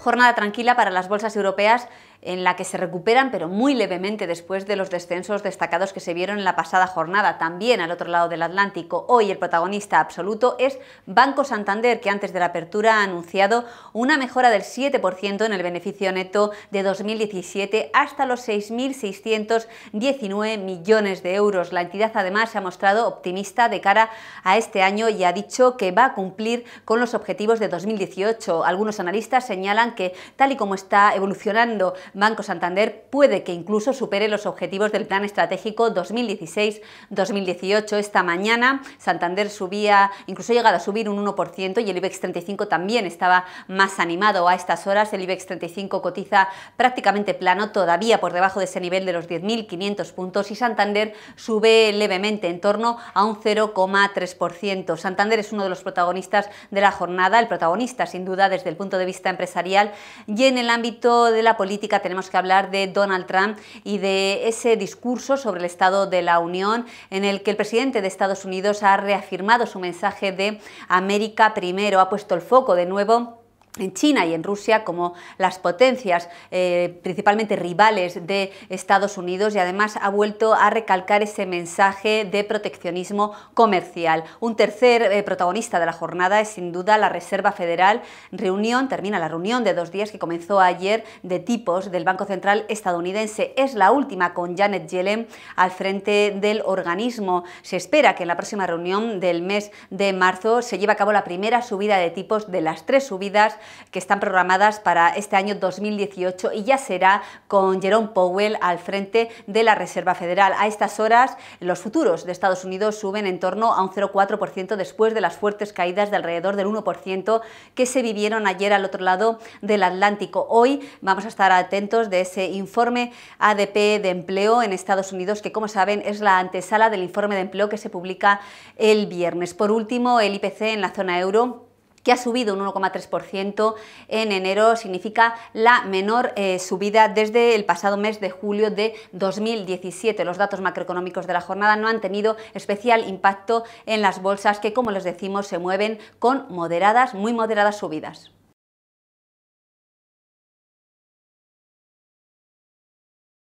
jornada tranquila para las bolsas europeas en la que se recuperan, pero muy levemente después de los descensos destacados que se vieron en la pasada jornada. También al otro lado del Atlántico, hoy el protagonista absoluto es Banco Santander, que antes de la apertura ha anunciado una mejora del 7% en el beneficio neto de 2017 hasta los 6.619 millones de euros. La entidad además se ha mostrado optimista de cara a este año y ha dicho que va a cumplir con los objetivos de 2018. Algunos analistas señalan que, tal y como está evolucionando Banco Santander, puede que incluso supere los objetivos del Plan Estratégico 2016-2018. Esta mañana Santander subía, incluso ha llegado a subir un 1% y el IBEX 35 también estaba más animado a estas horas. El IBEX 35 cotiza prácticamente plano, todavía por debajo de ese nivel de los 10.500 puntos y Santander sube levemente en torno a un 0,3%. Santander es uno de los protagonistas de la jornada, el protagonista sin duda desde el punto de vista empresarial y en el ámbito de la política tenemos que hablar de Donald Trump y de ese discurso sobre el Estado de la Unión en el que el presidente de Estados Unidos ha reafirmado su mensaje de América primero, ha puesto el foco de nuevo en China y en Rusia como las potencias eh, principalmente rivales de Estados Unidos y además ha vuelto a recalcar ese mensaje de proteccionismo comercial. Un tercer eh, protagonista de la jornada es sin duda la Reserva Federal. Reunión, termina la reunión de dos días que comenzó ayer de tipos del Banco Central estadounidense. Es la última con Janet Yellen al frente del organismo. Se espera que en la próxima reunión del mes de marzo se lleve a cabo la primera subida de tipos de las tres subidas que están programadas para este año 2018 y ya será con Jerome Powell al frente de la Reserva Federal. A estas horas, los futuros de Estados Unidos suben en torno a un 0,4% después de las fuertes caídas de alrededor del 1% que se vivieron ayer al otro lado del Atlántico. Hoy vamos a estar atentos de ese informe ADP de empleo en Estados Unidos, que como saben es la antesala del informe de empleo que se publica el viernes. Por último, el IPC en la zona euro que ha subido un 1,3% en enero, significa la menor eh, subida desde el pasado mes de julio de 2017. Los datos macroeconómicos de la jornada no han tenido especial impacto en las bolsas que, como les decimos, se mueven con moderadas, muy moderadas subidas.